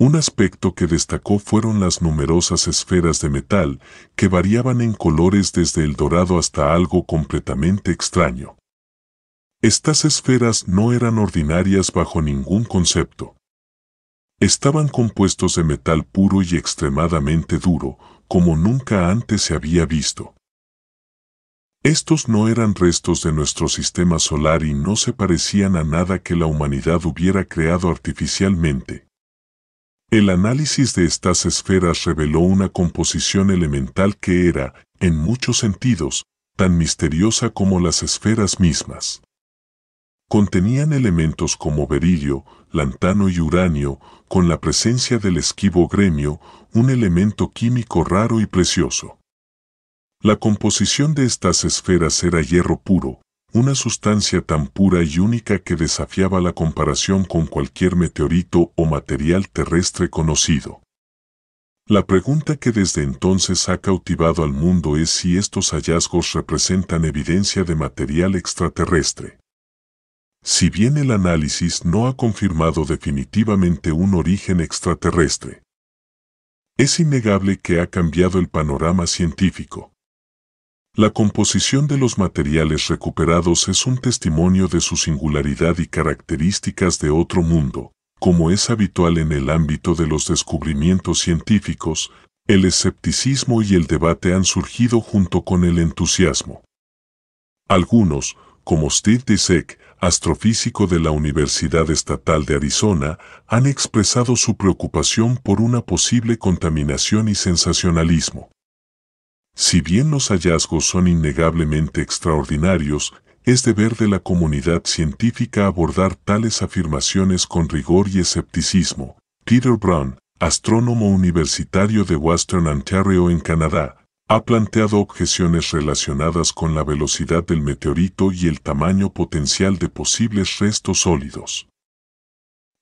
Un aspecto que destacó fueron las numerosas esferas de metal que variaban en colores desde el dorado hasta algo completamente extraño. Estas esferas no eran ordinarias bajo ningún concepto. Estaban compuestos de metal puro y extremadamente duro, como nunca antes se había visto. Estos no eran restos de nuestro sistema solar y no se parecían a nada que la humanidad hubiera creado artificialmente. El análisis de estas esferas reveló una composición elemental que era, en muchos sentidos, tan misteriosa como las esferas mismas. Contenían elementos como berilio, lantano y uranio, con la presencia del esquivo gremio, un elemento químico raro y precioso. La composición de estas esferas era hierro puro, una sustancia tan pura y única que desafiaba la comparación con cualquier meteorito o material terrestre conocido. La pregunta que desde entonces ha cautivado al mundo es si estos hallazgos representan evidencia de material extraterrestre. Si bien el análisis no ha confirmado definitivamente un origen extraterrestre, es innegable que ha cambiado el panorama científico. La composición de los materiales recuperados es un testimonio de su singularidad y características de otro mundo. Como es habitual en el ámbito de los descubrimientos científicos, el escepticismo y el debate han surgido junto con el entusiasmo. Algunos, como Steve Dissek, astrofísico de la Universidad Estatal de Arizona, han expresado su preocupación por una posible contaminación y sensacionalismo. Si bien los hallazgos son innegablemente extraordinarios, es deber de la comunidad científica abordar tales afirmaciones con rigor y escepticismo. Peter Brown, astrónomo universitario de Western Ontario en Canadá, ha planteado objeciones relacionadas con la velocidad del meteorito y el tamaño potencial de posibles restos sólidos.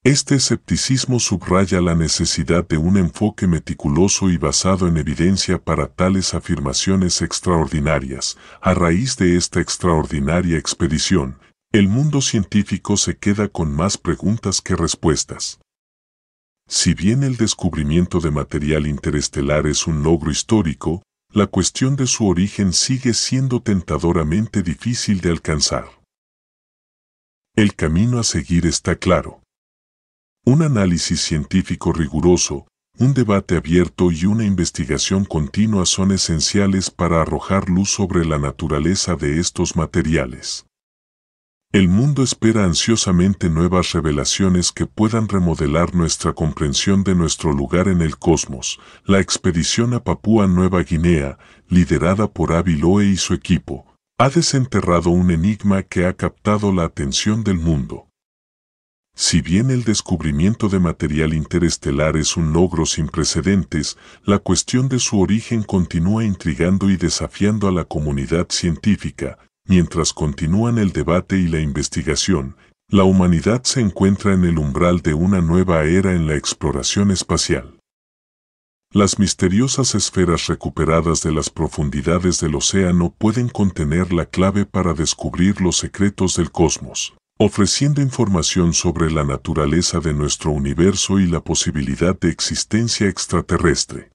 Este escepticismo subraya la necesidad de un enfoque meticuloso y basado en evidencia para tales afirmaciones extraordinarias. A raíz de esta extraordinaria expedición, el mundo científico se queda con más preguntas que respuestas. Si bien el descubrimiento de material interestelar es un logro histórico, la cuestión de su origen sigue siendo tentadoramente difícil de alcanzar. El camino a seguir está claro un análisis científico riguroso, un debate abierto y una investigación continua son esenciales para arrojar luz sobre la naturaleza de estos materiales. El mundo espera ansiosamente nuevas revelaciones que puedan remodelar nuestra comprensión de nuestro lugar en el cosmos. La expedición a Papúa Nueva Guinea, liderada por Avi y su equipo, ha desenterrado un enigma que ha captado la atención del mundo. Si bien el descubrimiento de material interestelar es un logro sin precedentes, la cuestión de su origen continúa intrigando y desafiando a la comunidad científica. Mientras continúan el debate y la investigación, la humanidad se encuentra en el umbral de una nueva era en la exploración espacial. Las misteriosas esferas recuperadas de las profundidades del océano pueden contener la clave para descubrir los secretos del cosmos ofreciendo información sobre la naturaleza de nuestro universo y la posibilidad de existencia extraterrestre.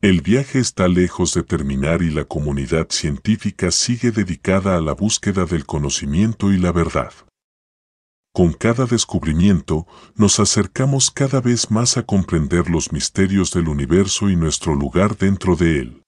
El viaje está lejos de terminar y la comunidad científica sigue dedicada a la búsqueda del conocimiento y la verdad. Con cada descubrimiento, nos acercamos cada vez más a comprender los misterios del universo y nuestro lugar dentro de él.